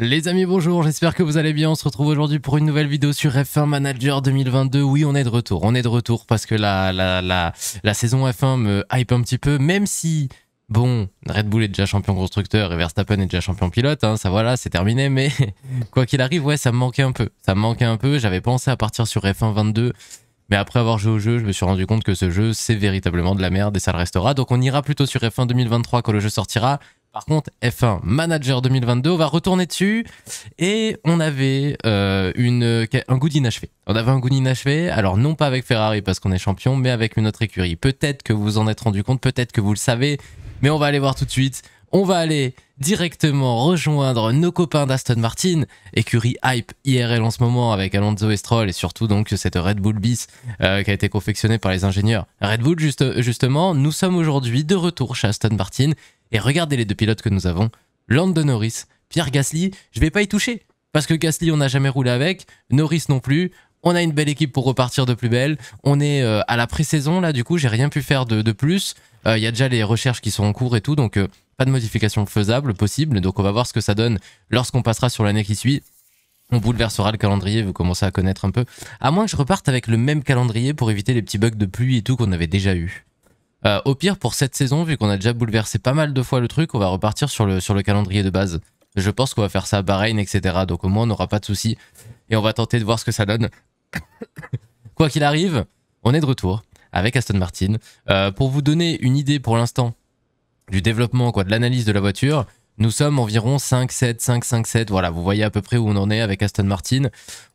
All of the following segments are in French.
Les amis, bonjour, j'espère que vous allez bien. On se retrouve aujourd'hui pour une nouvelle vidéo sur F1 Manager 2022. Oui, on est de retour, on est de retour parce que la, la, la, saison F1 me hype un petit peu, même si, bon, Red Bull est déjà champion constructeur et Verstappen est déjà champion pilote, hein, ça voilà, c'est terminé, mais quoi qu'il arrive, ouais, ça me manquait un peu. Ça me manquait un peu, j'avais pensé à partir sur F1 22, mais après avoir joué au jeu, je me suis rendu compte que ce jeu, c'est véritablement de la merde et ça le restera. Donc on ira plutôt sur F1 2023 quand le jeu sortira. Par contre, F1 Manager 2022, on va retourner dessus. Et on avait euh, une, un goût inachevé. On avait un goût inachevé. Alors, non pas avec Ferrari parce qu'on est champion, mais avec une autre écurie. Peut-être que vous en êtes rendu compte, peut-être que vous le savez. Mais on va aller voir tout de suite. On va aller directement rejoindre nos copains d'Aston Martin, écurie hype IRL en ce moment avec Alonso Estrol et surtout donc cette Red Bull bis euh, qui a été confectionnée par les ingénieurs Red Bull juste, justement. Nous sommes aujourd'hui de retour chez Aston Martin et regardez les deux pilotes que nous avons, Landon Norris, Pierre Gasly, je vais pas y toucher. Parce que Gasly, on n'a jamais roulé avec, Norris non plus. On a une belle équipe pour repartir de plus belle. On est euh, à la pré-saison là, du coup, j'ai rien pu faire de, plus. Euh, il y a déjà les recherches qui sont en cours et tout, donc euh, pas de modifications faisable, possible. Donc on va voir ce que ça donne lorsqu'on passera sur l'année qui suit. On bouleversera le calendrier, vous commencez à connaître un peu. À moins que je reparte avec le même calendrier pour éviter les petits bugs de pluie et tout qu'on avait déjà eu. Euh, au pire, pour cette saison, vu qu'on a déjà bouleversé pas mal de fois le truc, on va repartir sur le, calendrier de base. Je pense qu'on va faire ça à Bahreïn, etc. Donc au moins, on n'aura pas de soucis. Et on va tenter de voir ce que ça donne. Quoi qu'il arrive, on est de retour avec Aston Martin. Euh, pour vous donner une idée pour l'instant du développement, quoi, de l'analyse de la voiture, nous sommes environ 5, 7, 5, 5, 7. Voilà, vous voyez à peu près où on en est avec Aston Martin.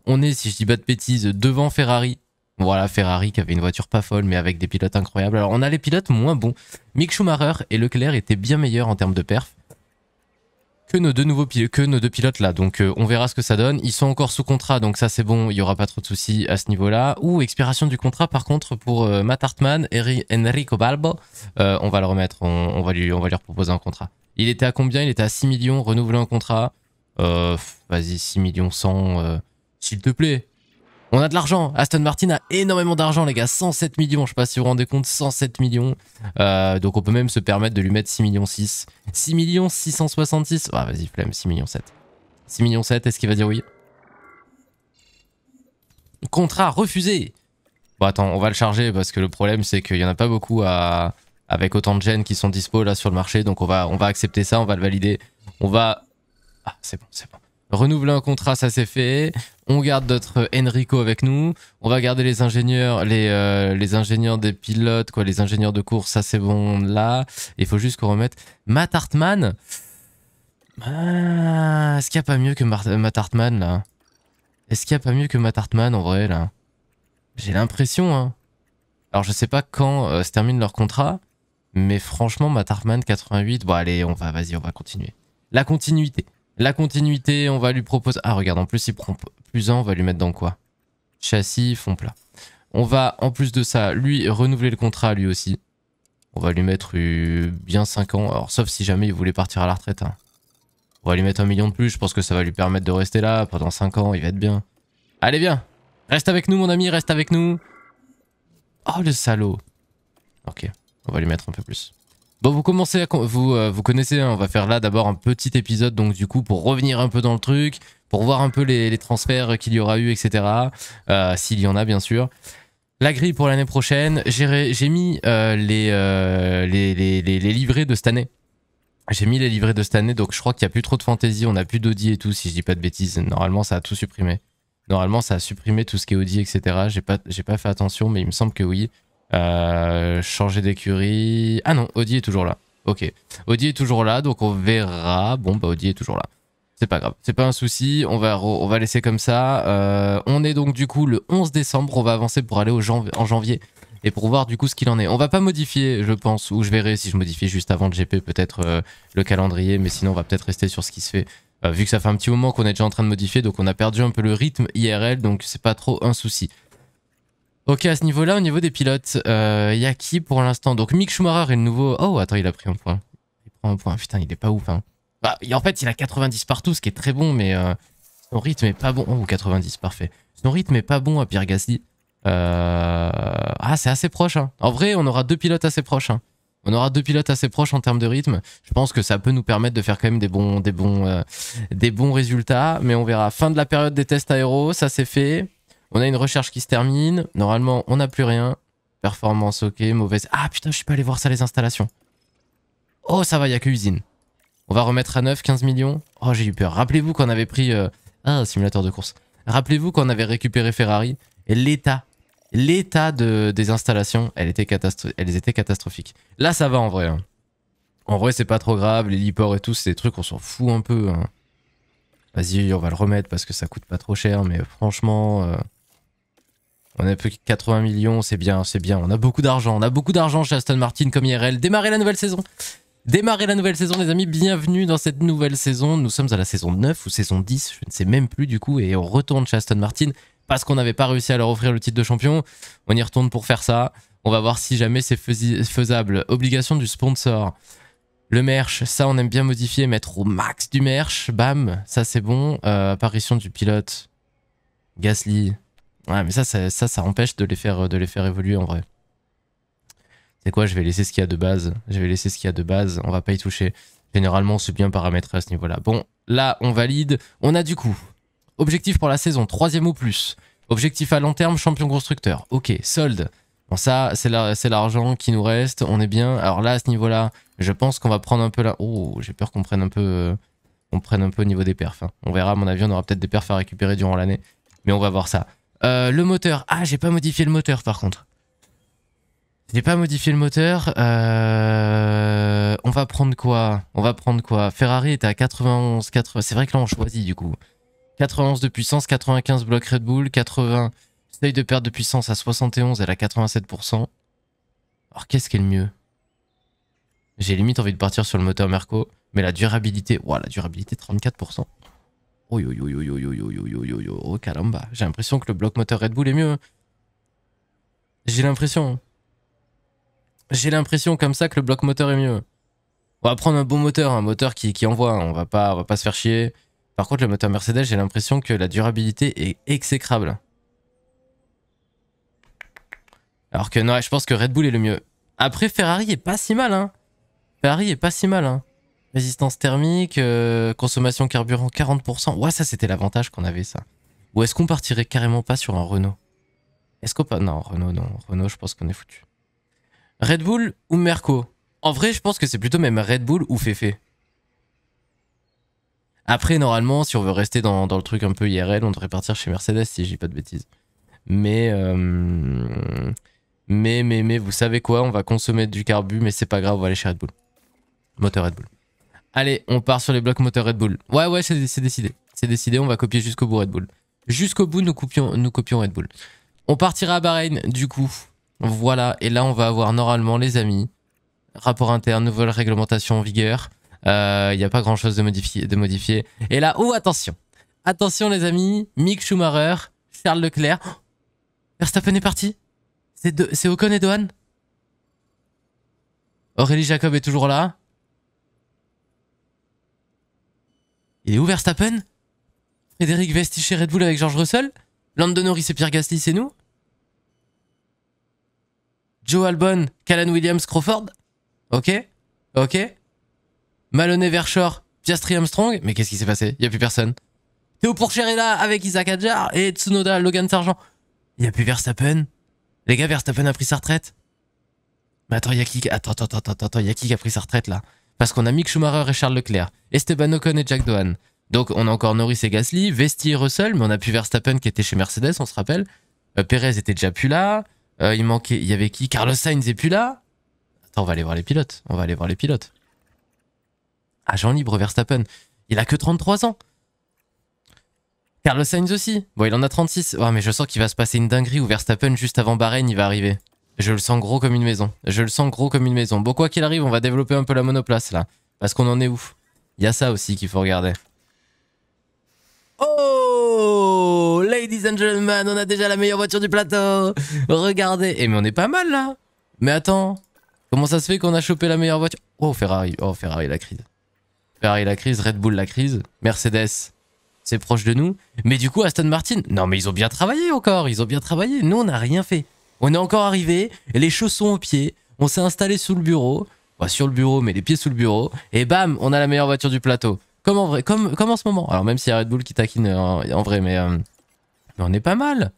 On est, si je dis pas de bêtises, devant Ferrari voilà, Ferrari qui avait une voiture pas folle, mais avec des pilotes incroyables. Alors, on a les pilotes moins bons. Mick Schumacher et Leclerc étaient bien meilleurs en termes de perf que nos deux nouveaux pilotes, que nos deux pilotes là. Donc, euh, on verra ce que ça donne. Ils sont encore sous contrat, donc ça c'est bon. Il y aura pas trop de soucis à ce niveau-là. Ou expiration du contrat, par contre, pour euh, Matt Hartman et Enrico Balbo, euh, on va le remettre. On, va lui, on va proposer un contrat. Il était à combien Il était à 6 millions. Renouveler un contrat. Vas-y, 6 millions 100. S'il te plaît, on a de l'argent. Aston Martin a énormément d'argent, les gars. 107 millions. Je sais pas si vous vous rendez compte. 107 millions. Euh, donc, on peut même se permettre de lui mettre 6 millions 6. 6 millions 666. Ah, vas-y, flemme. 6 millions 7. 6 millions 7. Est-ce qu'il va dire oui Contrat refusé. Bon, attends, on va le charger parce que le problème, c'est qu'il y en a pas beaucoup avec autant de gènes qui sont dispo là sur le marché. Donc, on va, on va accepter ça. On va le valider. On va. Ah, c'est bon, c'est bon renouveler un contrat, ça c'est fait. On garde notre Enrico avec nous. On va garder les ingénieurs, les, euh, les ingénieurs des pilotes, quoi, les ingénieurs de course, ça c'est bon là. Il faut juste qu'on remette Matt Hartman. Ah, est-ce qu'il n'y a pas mieux que Matt Hartman là Est-ce qu'il n'y a pas mieux que Matt Hartman en vrai là J'ai l'impression, hein. Alors je sais pas quand euh, se termine leur contrat, mais franchement, Matt Hartman 88, bon allez, on va, vas-y, on va continuer. La continuité. La continuité, on va lui proposer... Ah, regarde, en plus, il prend plus un, on va lui mettre dans quoi Châssis, fond plat. On va, en plus de ça, lui, renouveler le contrat, lui aussi. On va lui mettre euh, bien 5 ans. sauf si jamais il voulait partir à la retraite. Hein. On va lui mettre un million de plus. Je pense que ça va lui permettre de rester là pendant 5 ans. Il va être bien. Allez, bien. Reste avec nous, mon ami. Reste avec nous. Oh, le salaud. Ok. On va lui mettre un peu plus. Bon, vous commencez à vous, euh, vous connaissez, hein, on va faire là d'abord un petit épisode, donc du coup, pour revenir un peu dans le truc, pour voir un peu les, transferts qu'il y aura eu, etc. Euh, s'il y en a, bien sûr. La grille pour l'année prochaine, j'ai mis euh, les, les, livrets de cette année. J'ai mis les livrets de cette année, donc je crois qu'il n'y a plus trop de fantaisie, on n'a plus d'Audi et tout, si je dis pas de bêtises. Normalement, ça a tout supprimé. Normalement, ça a supprimé tout ce qui est Audi, etc. J'ai pas, pas fait attention, mais il me semble que oui. Euh, changer d'écurie. Ah non, Audi est toujours là. Ok. Audi est toujours là, donc on verra. Bon, bah Audi est toujours là. C'est pas grave, c'est pas un souci, on va, on va laisser comme ça. Euh, on est donc du coup le 11 décembre, on va avancer pour aller au en janvier et pour voir du coup ce qu'il en est. On va pas modifier, je pense, ou je verrai si je modifie juste avant le GP peut-être euh, le calendrier, mais sinon on va peut-être rester sur ce qui se fait. Euh, vu que ça fait un petit moment qu'on est déjà en train de modifier, donc on a perdu un peu le rythme IRL, donc c'est pas trop un souci. Ok, à ce niveau-là, au niveau des pilotes, il euh, y a qui pour l'instant Donc Mick Schumacher est le nouveau... Oh, attends, il a pris un point. Il prend un point. Putain, il est pas ouf. Hein. Bah, en fait, il a 90 partout, ce qui est très bon, mais euh, son rythme est pas bon. Oh, 90, parfait. Son rythme est pas bon à Pierre Gasly. Euh... Ah, c'est assez proche. Hein. En vrai, on aura deux pilotes assez proches. Hein. On aura deux pilotes assez proches en termes de rythme. Je pense que ça peut nous permettre de faire quand même des bons, des bons, euh, des bons résultats. Mais on verra. Fin de la période des tests aéros, ça c'est fait. On a une recherche qui se termine. Normalement, on n'a plus rien. Performance, ok. Mauvaise... Ah putain, je suis pas allé voir ça, les installations. Oh, ça va, il n'y a que usine. On va remettre à 9, 15 millions. Oh, j'ai eu peur. Rappelez-vous qu'on avait pris... un euh, Ah, simulateur de course. Rappelez-vous qu'on avait récupéré Ferrari. Et l'état. L'état de, des installations, était elles étaient catastrophiques. Là, ça va en vrai. Hein. En vrai, c'est pas trop grave. Les liports et tout, c'est des trucs, on s'en fout un peu. Hein. Vas-y, on va le remettre parce que ça coûte pas trop cher. Mais franchement... Euh, on a plus que 80 millions, c'est bien, c'est bien. On a beaucoup d'argent, on a beaucoup d'argent chez Aston Martin comme IRL. Démarrez la nouvelle saison Démarrez la nouvelle saison, les amis. Bienvenue dans cette nouvelle saison. Nous sommes à la saison 9 ou saison 10, je ne sais même plus du coup. Et on retourne chez Aston Martin parce qu'on n'avait pas réussi à leur offrir le titre de champion. On y retourne pour faire ça. On va voir si jamais c'est faisable. Obligation du sponsor. Le merch, ça on aime bien modifier, mettre au max du merch. Bam, ça c'est bon. Euh, apparition du pilote. Gasly, Ouais, mais ça, ça, ça, empêche de les, faire, euh, de les faire évoluer en vrai. C'est quoi Je vais laisser ce qu'il y a de base. Je vais laisser ce qu'il y a de base. On va pas y toucher. Généralement, c'est bien paramétré à ce niveau-là. Bon, là, on valide. On a du coup. Objectif pour la saison, troisième ou plus. Objectif à long terme, champion constructeur. Ok, solde. Bon, ça, c'est l'argent qui nous reste. On est bien. Alors là, à ce niveau-là, je pense qu'on va prendre un peu la... Oh, j'ai peur qu'on prenne un peu... Euh, on prenne un peu au niveau des perfs. Hein. On verra, à mon avis, on aura peut-être des perfs à récupérer durant l'année. Mais on va voir ça. Euh, le moteur. Ah, j'ai pas modifié le moteur par contre. J'ai pas modifié le moteur. Euh, on va prendre quoi On va prendre quoi Ferrari est à 91. 4 C'est vrai que là on choisit du coup. 91 de puissance, 95 bloc Red Bull, 80 seuil de perte de puissance à 71, elle a 87%. Alors qu'est-ce qui est le mieux J'ai limite envie de partir sur le moteur Merco, mais la durabilité, ouah, la durabilité 34%. Oh caramba, j'ai l'impression que le bloc moteur Red Bull est mieux. Hein. J'ai l'impression. Hein. J'ai l'impression comme ça que le bloc moteur est mieux. On va prendre un bon moteur, un moteur qui, qui envoie, hein. on va pas va pas se faire chier. Par contre, le moteur Mercedes, j'ai l'impression que la durabilité est exécrable. Alors que non, je pense que Red Bull est le mieux. Après, Ferrari est pas si mal, hein. Ferrari est pas si mal, hein. Résistance thermique, euh, consommation carburant 40%. Ouais, ça c'était l'avantage qu'on avait ça. Ou est-ce qu'on partirait carrément pas sur un Renault Est-ce qu'on pas Non, Renault, non. Renault, je pense qu'on est foutu. Red Bull ou Merco En vrai, je pense que c'est plutôt même Red Bull ou Fefe. Après, normalement, si on veut rester dans, le truc un peu IRL, on devrait partir chez Mercedes, si j'ai pas de bêtises. Mais, euh, mais, mais, mais, vous savez quoi On va consommer du carbu, mais c'est pas grave, on va aller chez Red Bull. Moteur Red Bull. Allez, on part sur les blocs moteur Red Bull. Ouais, ouais, c'est décidé. C'est décidé, on va copier jusqu'au bout Red Bull. Jusqu'au bout, nous copions, nous copions Red Bull. On partira à Bahreïn, du coup. Voilà, et là, on va avoir normalement, les amis, rapport interne, nouvelle réglementation en vigueur. Il euh, n'y a pas grand-chose de modifier, de modifier. Et là, oh, attention. Attention, les amis, Mick Schumacher, Charles Leclerc. Oh, Verstappen est parti C'est Ocon et Dohan Aurélie Jacob est toujours là Il est où Verstappen Frédéric Vesti chez Red Bull avec George Russell Lando Norris et Pierre Gasly, c'est nous Joe Albon, Callan Williams, Crawford Ok, ok. Maloney Vershore, Piastri Armstrong. Mais qu'est-ce qui s'est passé Il n'y a plus personne. Théo Pourcher là avec Isaac Adjar et Tsunoda, Logan Sargent. Il n'y a plus Verstappen. Les gars, Verstappen a pris sa retraite. Mais attends, il y a qui Attends, attends, attends, attends, il y a qui qui a pris sa retraite là parce qu'on a Mick Schumacher et Charles Leclerc, Esteban Ocon et Jack Dohan. Donc on a encore Norris et Gasly, Vesti et Russell, mais on a plus Verstappen qui était chez Mercedes, on se rappelle. Euh, Perez était déjà plus là. Euh, il manquait, il y avait qui Carlos Sainz est plus là. Attends, on va aller voir les pilotes. On va aller voir les pilotes. Agent libre Verstappen. Il a que 33 ans. Carlos Sainz aussi. Bon, il en a 36. Oh, mais je sens qu'il va se passer une dinguerie où Verstappen, juste avant Bahreïn, il va arriver. Je le sens gros comme une maison. Je le sens gros comme une maison. Bon, quoi qu'il arrive, on va développer un peu la monoplace, là. Parce qu'on en est ouf. Il y a ça aussi qu'il faut regarder. Oh Ladies and gentlemen, on a déjà la meilleure voiture du plateau Regardez Et eh, mais on est pas mal, là Mais attends Comment ça se fait qu'on a chopé la meilleure voiture Oh, Ferrari Oh, Ferrari, la crise. Ferrari, la crise. Red Bull, la crise. Mercedes c'est proche de nous. Mais du coup, Aston Martin, non mais ils ont bien travaillé encore, ils ont bien travaillé. Nous, on n'a rien fait. On est encore arrivé, les chaussons aux pieds, on s'est installé sous le bureau, bah, sur le bureau, mais les pieds sous le bureau, et bam, on a la meilleure voiture du plateau. Comme en vrai, comme, en ce moment. Alors même s'il y a Red Bull qui taquine en, euh, en vrai, euh, mais, on est pas mal.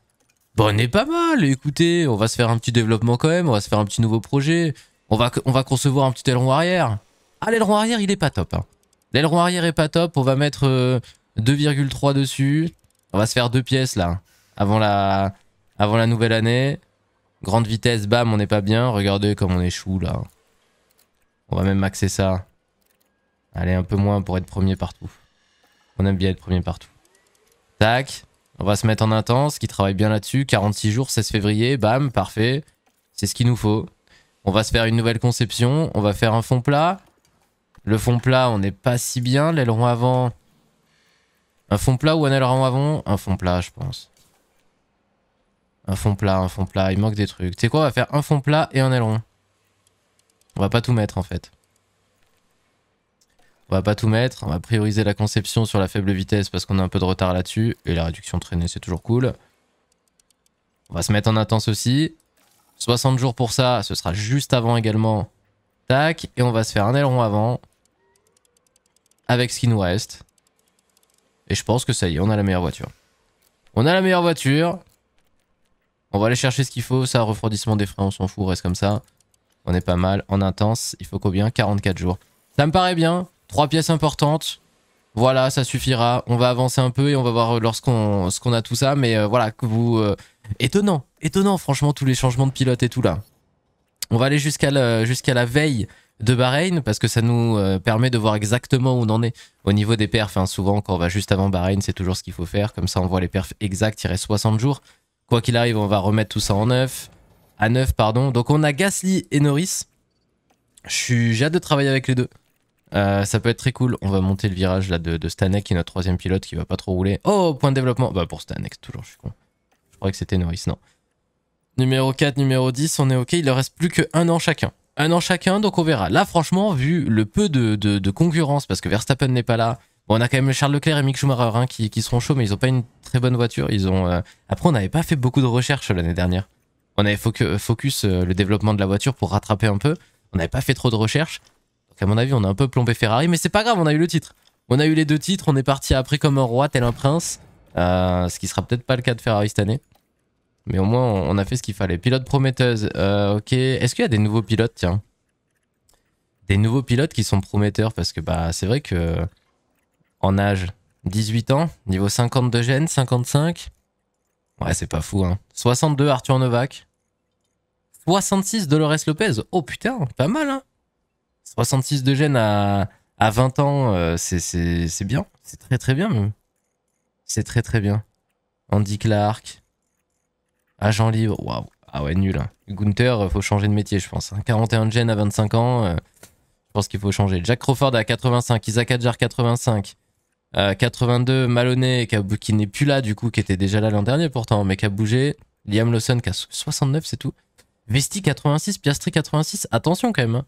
Bon, bah, on est pas mal. Écoutez, on va se faire un petit développement quand même. On va se faire un petit nouveau projet. On va, concevoir un petit aileron arrière. Ah, l'aileron arrière, il est pas top. Hein. L'aileron arrière est pas top. On va mettre 2,3 euh, dessus. On va se faire deux pièces là. Avant la, avant la nouvelle année. Grande vitesse, bam, on n'est pas bien. Regardez comme on échoue, là. On va même maxer ça. Allez, un peu moins pour être premier partout. On aime bien être premier partout. Tac. On va se mettre en intense, qui travaille bien là-dessus. 46 jours, 16 février, bam, parfait. C'est ce qu'il nous faut. On va se faire une nouvelle conception. On va faire un fond plat. Le fond plat, on n'est pas si bien. L'aileron avant. Un fond plat ou un aileron avant Un fond plat, je pense. Un fond plat, un fond plat, il manque des trucs. Tu sais quoi, on va faire un fond plat et un aileron. On va pas tout mettre en fait. On va pas tout mettre, on va prioriser la conception sur la faible vitesse parce qu'on a un peu de retard là-dessus. Et la réduction de traînée, c'est toujours cool. On va se mettre en attente aussi. 60 jours pour ça, ce sera juste avant également. Tac, et on va se faire un aileron avant. Avec ce qui nous reste. Et je pense que ça y est, on a la meilleure voiture. On a la meilleure voiture. On va aller chercher ce qu'il faut. Ça, refroidissement des freins, on s'en fout, reste comme ça. On est pas mal. En intense, il faut combien 44 jours. Ça me paraît bien. Trois pièces importantes. Voilà, ça suffira. On va avancer un peu et on va voir euh, lorsqu'on ce qu'on a tout ça. Mais euh, voilà, que vous... Euh, étonnant. Étonnant, franchement, tous les changements de pilote et tout là. On va aller jusqu'à la, la veille de Bahreïn parce que ça nous permet de voir exactement où on en est au niveau des perfs. Hein. souvent, quand on va juste avant Bahreïn, c'est toujours ce qu'il faut faire. Comme ça, on voit les perfs exacts, il reste 60 jours. Quoi qu'il arrive, on va remettre tout ça en neuf. À neuf, pardon. Donc on a Gasly et Norris. J'ai hâte de travailler avec les deux. Euh, ça peut être très cool. On va monter le virage là de, de Stanek, qui est notre troisième pilote, qui va pas trop rouler. Oh, point de développement. Bah pour Stanek, toujours, je suis con. Je croyais que c'était Norris, non. Numéro 4, numéro 10, on est OK. Il leur reste plus qu'un an chacun. Un an chacun, donc on verra. Là, franchement, vu le peu de concurrence, parce que Verstappen n'est pas là, on a quand même Charles Leclerc et Mick Schumacher hein, qui, seront chauds, mais ils n'ont pas une très bonne voiture. Ils ont, euh, Après, on n'avait pas fait beaucoup de recherches l'année dernière. On avait focus, euh, le développement de la voiture pour rattraper un peu. On n'avait pas fait trop de recherches. Donc, à mon avis, on a un peu plombé Ferrari, mais c'est pas grave, on a eu le titre. On a eu les deux titres, on est parti après comme un roi, tel un prince. Euh, ce qui sera peut-être pas le cas de Ferrari cette année. Mais au moins, on a fait ce qu'il fallait. Pilote prometteuse, ok. Est-ce qu'il y a des nouveaux pilotes, tiens Des nouveaux pilotes qui sont prometteurs, parce que bah, c'est vrai que en âge 18 ans, niveau 50 de gêne, 55. Ouais, c'est pas fou, hein. 62, Arthur Novak. 66, Dolores Lopez. Oh putain, pas mal, hein. 66 de gêne à, 20 ans, euh, c'est bien. C'est très très bien, même. C'est très très bien. Andy Clark. Agent libre. Waouh. Ah ouais, nul. Hein. Gunther, euh, faut changer de métier, je pense. 41 de gêne à 25 ans. Euh, je pense qu'il faut changer. Jack Crawford à 85. Isaac Adjar, 85. 82, euh, Maloney, qui, n'est plus là, du coup, qui était déjà là l'an dernier pourtant, mais qui a bougé. Liam Lawson, qui a 69, c'est tout. Vesti 86, Piastri 86. Attention quand même. Hein.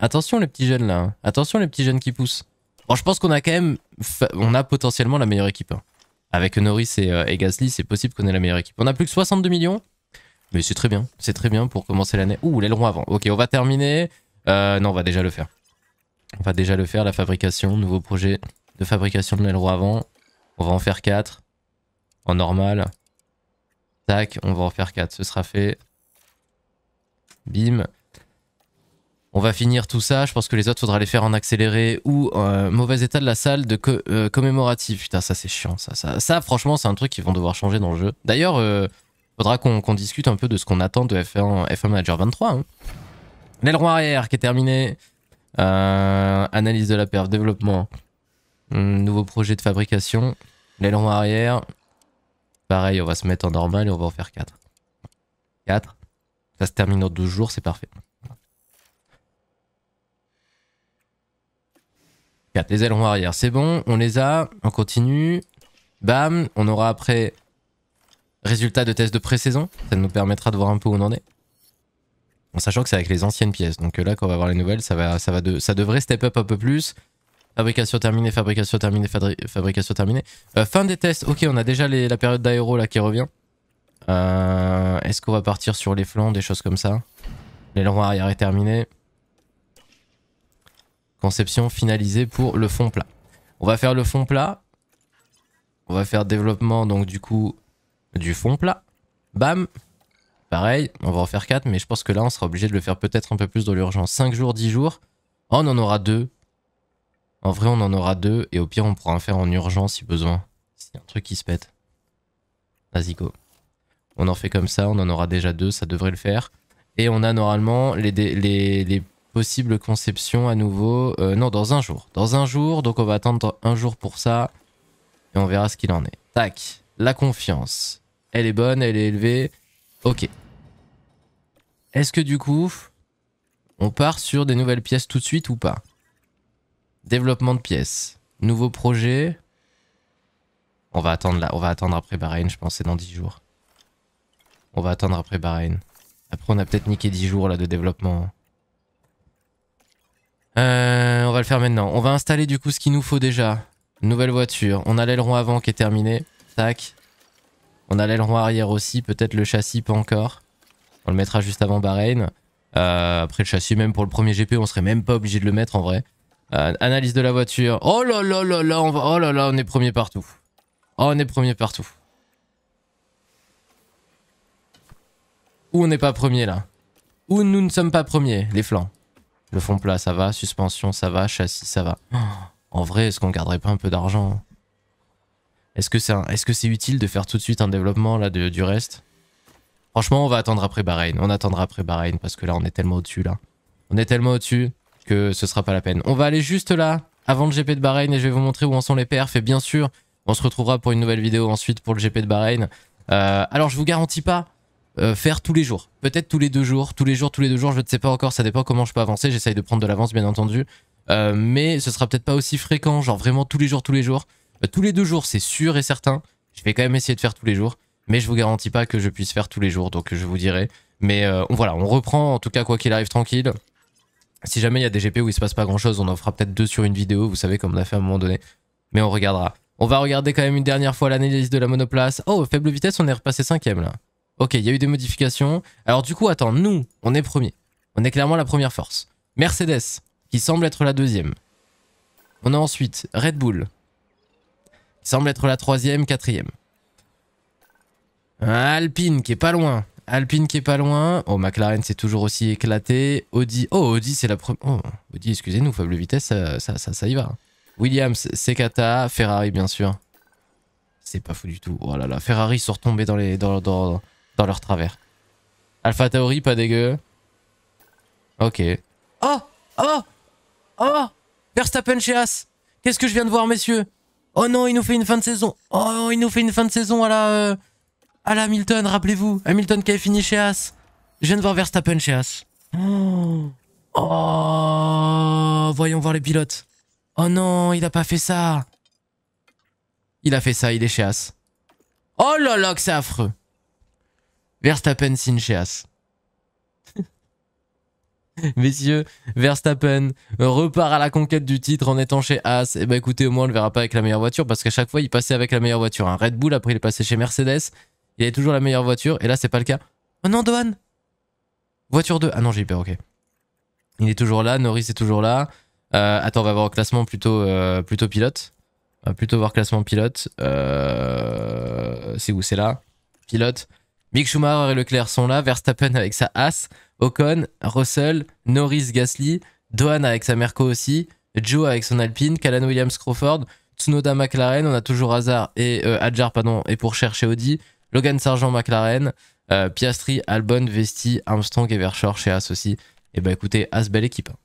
Attention les petits jeunes là. Hein. Attention les petits jeunes qui poussent. je pense qu'on a quand même. On a potentiellement la meilleure équipe. Hein. Avec Norris euh, et, Gasly, c'est possible qu'on ait la meilleure équipe. On a plus que 62 millions. Mais c'est très bien. C'est très bien pour commencer l'année. Ouh, l'aileron avant. Ok, on va terminer. Euh, non, on va déjà le faire. On va déjà le faire, la fabrication, nouveau projet de fabrication de l'aileron avant. On va en faire 4. En normal. Tac, on va en faire 4. Ce sera fait. Bim. On va finir tout ça. Je pense que les autres, faudra les faire en accéléré ou euh, mauvais état de la salle de euh, commémoratif. Putain, ça c'est chiant. Ça, ça, franchement, c'est un truc qu'ils vont devoir changer dans le jeu. D'ailleurs, euh, faudra qu'on discute un peu de ce qu'on attend de F1, Manager 23. L'aileron hein. arrière qui est terminé. analyse de la perf, développement. Hum, nouveau projet de fabrication. L'aileron arrière. Pareil, on va se mettre en normal et on va en faire 4. 4. Ça se termine en 12 jours, c'est parfait. 4. Les ailerons arrière, c'est bon. On les a. On continue. Bam. On aura après résultat de test de pré-saison. Ça nous permettra de voir un peu où on en est. En sachant que c'est avec les anciennes pièces. Donc euh, là, quand on va voir les nouvelles, ça, va, ça, va de, ça devrait step up un peu plus. Fabrication terminée, fabrication terminée, fabrication terminée. Euh, fin des tests. Ok, on a déjà la période d'aéro là qui revient. Euh, est-ce qu'on va partir sur les flancs, des choses comme ça L'aileron arrière est terminé. Conception finalisée pour le fond plat. On va faire le fond plat. On va faire développement donc du coup du fond plat. Bam Pareil, on va en faire 4, mais je pense que là on sera obligé de le faire peut-être un peu plus dans l'urgence. 5 jours, 10 jours. Oh, on en aura 2. En vrai, on en aura deux et au pire, on pourra en faire en urgence si besoin. C'est un truc qui se pète. Vas-y, go. On en fait comme ça, on en aura déjà deux, ça devrait le faire. Et on a normalement les, les, possibles conceptions à nouveau. Euh, non, dans un jour. Dans un jour, donc on va attendre un jour pour ça. Et on verra ce qu'il en est. Tac, la confiance. Elle est bonne, elle est élevée. Ok. Est-ce que du coup, on part sur des nouvelles pièces tout de suite ou pas Développement de pièces. Nouveau projet. On va attendre là. On va attendre après Bahreïn, je pense. C'est dans 10 jours. On va attendre après Bahreïn. Après, on a peut-être niqué 10 jours là de développement. Euh, on va le faire maintenant. On va installer du coup ce qu'il nous faut déjà. Nouvelle voiture. On a l'aileron avant qui est terminé. Tac. On a l'aileron arrière aussi. Peut-être le châssis, pas encore. On le mettra juste avant Bahreïn. Euh, après le châssis, même pour le premier GP, on serait même pas obligé de le mettre en vrai. Euh, analyse de la voiture. Oh là là là là, on va... oh là là, on est premier partout. Oh, on est premier partout. Où on n'est pas premier là Où nous ne sommes pas premiers Les flancs. Le fond plat, ça va. Suspension, ça va. Châssis, ça va. en vrai, est-ce qu'on garderait pas un peu d'argent hein Est-ce que c'est est -ce utile de faire tout de suite un développement là de, du reste Franchement, on va attendre après Bahreïn. On attendra après Bahreïn parce que là, on est tellement au-dessus là. On est tellement au-dessus que ce sera pas la peine. On va aller juste là, avant le GP de Bahreïn, et je vais vous montrer où en sont les perfs. Et bien sûr, on se retrouvera pour une nouvelle vidéo ensuite pour le GP de Bahreïn. Euh, alors, je vous garantis pas euh, faire tous les jours. Peut-être tous les deux jours, tous les jours, tous les deux jours, je ne sais pas encore, ça dépend comment je peux avancer. J'essaye de prendre de l'avance, bien entendu. Euh, mais ce sera peut-être pas aussi fréquent, genre vraiment tous les jours, tous les jours. tous les deux jours, c'est sûr et certain. Je vais quand même essayer de faire tous les jours. Mais je vous garantis pas que je puisse faire tous les jours, donc je vous dirai. Mais voilà, on reprend en tout cas quoi qu'il arrive tranquille. Si jamais il y a des GP où il se passe pas grand chose, on en fera peut-être deux sur une vidéo, vous savez, comme on a fait à un moment donné. Mais on regardera. On va regarder quand même une dernière fois l'analyse de la monoplace. Oh, faible vitesse, on est repassé cinquième là. Ok, il y a eu des modifications. Alors du coup, attends, nous, on est premier. On est clairement la première force. Mercedes, qui semble être la deuxième. On a ensuite Red Bull, qui semble être la troisième, quatrième. Alpine, qui est pas loin. Alpine qui est pas loin. Oh, McLaren c'est toujours aussi éclaté. Audi. Oh, Audi c'est la première. Oh, Audi, excusez-nous, faible vitesse, ça, y va. Williams, Sekata, Ferrari bien sûr. C'est pas fou du tout. Oh là là, Ferrari sont retombés dans, les, dans, dans, dans leur travers. Alpha Tauri, pas dégueu. Ok. Oh Oh Oh Verstappen chez As Qu'est-ce que je viens de voir, messieurs Oh non, il nous fait une fin de saison. Oh, il nous fait une fin de saison à la... Euh, ah là, Hamilton, rappelez-vous. Hamilton qui a fini chez As. Je viens de voir Verstappen chez As. Oh. oh, voyons voir les pilotes. Oh non, il a pas fait ça. Il a fait ça, il est chez As. Oh là là, que c'est affreux. Verstappen signe chez As. Messieurs, Verstappen repart à la conquête du titre en étant chez As. eh ben écoutez, au moins on le verra pas avec la meilleure voiture parce qu'à chaque fois il passait avec la meilleure voiture. Un Red Bull, après il est passé chez Mercedes il avait toujours la meilleure voiture, et là, c'est pas le cas. Oh non, Dohan Voiture 2. Ah non, j'ai hyper, ok. Il est toujours là, Norris est toujours là. Euh, attends, on va voir classement plutôt, euh, plutôt pilote. On va plutôt voir classement pilote. Euh, c'est où C'est là. Pilote. Mick Schumacher et Leclerc sont là. Verstappen avec sa As. Ocon, Russell, Norris, Gasly. Dohan avec sa Merco aussi. Joe avec son Alpine. Callan Williams, Crawford. Tsunoda McLaren. On a toujours Hazard et Adjar, pardon, et pour chercher Audi. Logan Sargent McLaren, euh, Piastri, Albon, Vesti, Armstrong, Evershore, As aussi. Et eh bah ben, écoutez, As, belle équipe. Hein.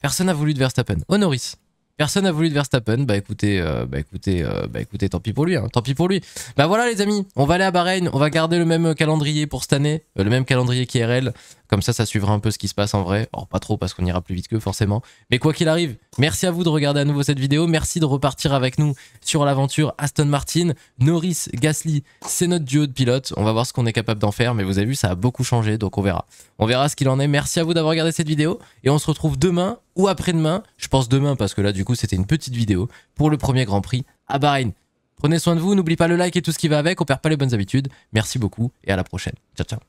Personne n'a voulu de Verstappen. Honoris. Oh, Personne n'a voulu de Verstappen. Bah écoutez, euh, bah écoutez, euh, bah écoutez, tant pis pour lui. Hein. tant pis pour lui. Bah voilà les amis, on va aller à Bahreïn. On va garder le même calendrier pour cette année, le même calendrier qu'IRL. Comme ça, ça suivra un peu ce qui se passe en vrai. Or pas trop parce qu'on ira plus vite que forcément. Mais quoi qu'il arrive, Merci à vous de regarder à nouveau cette vidéo. Merci de repartir avec nous sur l'aventure Aston Martin. Norris, Gasly, c'est notre duo de pilotes. On va voir ce qu'on est capable d'en faire. Mais vous avez vu, ça a beaucoup changé. Donc on verra. On verra ce qu'il en est. Merci à vous d'avoir regardé cette vidéo. Et on se retrouve demain ou après-demain. Je pense demain parce que là, du coup, c'était une petite vidéo pour le premier Grand Prix à Bahreïn. Prenez soin de vous. N'oubliez pas le like et tout ce qui va avec. On perd pas les bonnes habitudes. Merci beaucoup et à la prochaine. Ciao, ciao.